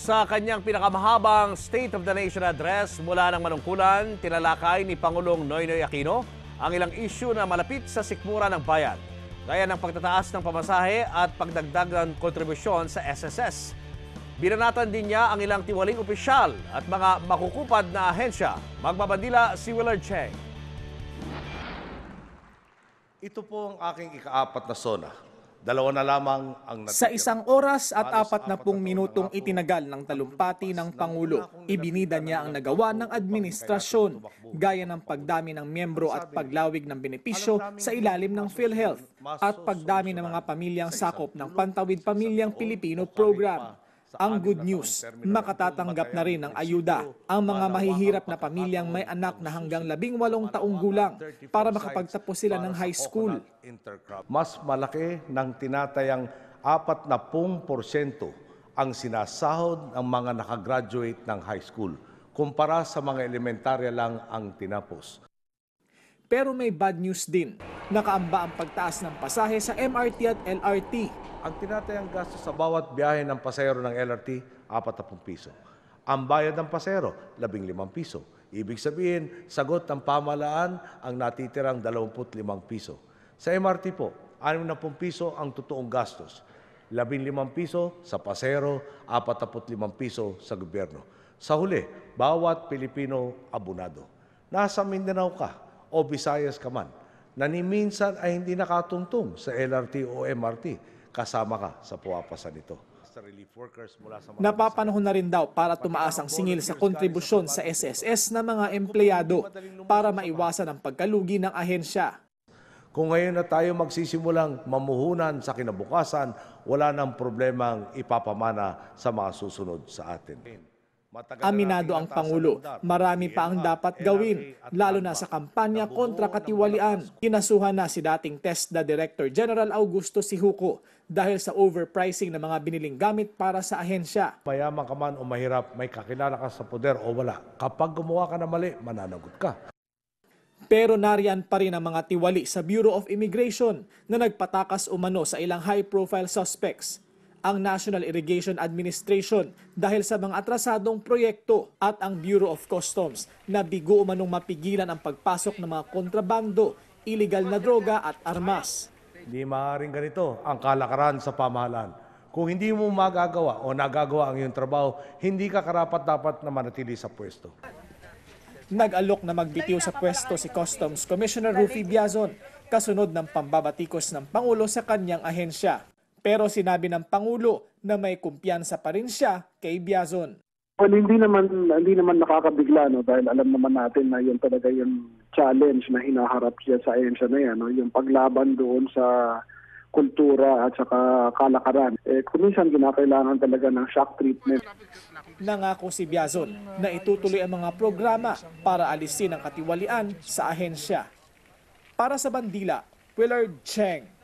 Sa kanyang pinakamahabang State of the Nation Address mula ng manungkulan, tinalakay ni Pangulong Noynoy Aquino ang ilang isyu na malapit sa sikmura ng bayan, gaya ng pagtataas ng pamasahe at pagdagdag ng kontribusyon sa SSS. Binanatan din niya ang ilang tiwaling opisyal at mga makukupad na ahensya. Magbabandila si Willard Cheng. Ito po ang aking ikaapat na sona Dalawa na lamang ang natitira. Sa isang oras at apat na pung minutong itinagal ng talumpati ng Pangulo, ibinida niya ang nagawa ng administrasyon, gaya ng pagdami ng miyembro at paglawig ng benepisyo sa ilalim ng PhilHealth at pagdami ng mga pamilyang sakop ng Pantawid Pamilyang Pilipino Program. Ang good news, makatatanggap na rin ng ayuda ang mga mahihirap na pamilyang may anak na hanggang labing walong taong gulang para makapagtapos sila ng high school. Mas malaki ng tinatayang 40% ang sinasahod ng mga nakagraduate ng high school kumpara sa mga elementarya lang ang tinapos. Pero may bad news din. Nakaamba ang pagtaas ng pasahe sa MRT at LRT. Ang tinatayang gasto sa bawat biyahe ng pasahero ng LRT, 40 piso. Ang bayad ng pasahero, 15 piso. Ibig sabihin, sagot ng pamalaan ang natitirang 25 piso. Sa MRT po, 60 piso ang totoong gastos. 15 piso sa pasahero, 45 piso sa gobyerno. Sa huli, bawat Pilipino abunado. Nasa Mindanao ka o Visayas ka man, na ni minsan ay hindi nakatungtong sa LRT o MRT. Kasama ka sa puwapasan nito sa relief workers mula sa Napapanahon na rin daw para tumaas ang singil sa kontribusyon sa SSS ng mga empleyado para maiwasan ang pagkalugi ng ahensya. Kung ngayon na tayo magsisimulang mamuhunan sa kinabukasan, wala nang problemang ipapamana sa mga susunod sa atin. Aminado ang Pangulo, marami pa ang dapat gawin, lalo na sa kampanya kontra katiwalian. Kinasuhan na si dating TESDA Director General Augusto Sihuko dahil sa overpricing ng mga biniling gamit para sa ahensya. Mayaman ka man o mahirap, may kakilala ka sa poder o wala. Kapag gumawa ka na mali, mananagot ka. Pero nariyan pa rin ang mga tiwali sa Bureau of Immigration na nagpatakas umano sa ilang high-profile suspects ang National Irrigation Administration dahil sa mga atrasadong proyekto at ang Bureau of Customs na bigo umanong mapigilan ang pagpasok ng mga kontrabando, illegal na droga at armas. Hindi maaaring ganito ang kalakaran sa pamahalaan. Kung hindi mo magagawa o nagagawa ang iyong trabaho, hindi ka karapat-dapat na manatili sa pwesto. Nag-alok na magbitiw sa pwesto si Customs Commissioner Rufy Biazon kasunod ng pambabatikos ng Pangulo sa kanyang ahensya. Pero sinabi ng Pangulo na may kumpiyansa pa rin siya kay Biazon. Well, hindi naman hindi naman nakakabigla no dahil alam naman natin na 'yun talaga yung challenge na hinaharap siya sa ENSA na yan, no? yung paglaban doon sa kultura at saka kalakaran. Eh, kuminsan ginakailangan talaga ng shock treatment. Nangako si Biazon na itutuloy ang mga programa para alisin ang katiwalian sa ahensya. Para sa Bandila, Willard Cheng,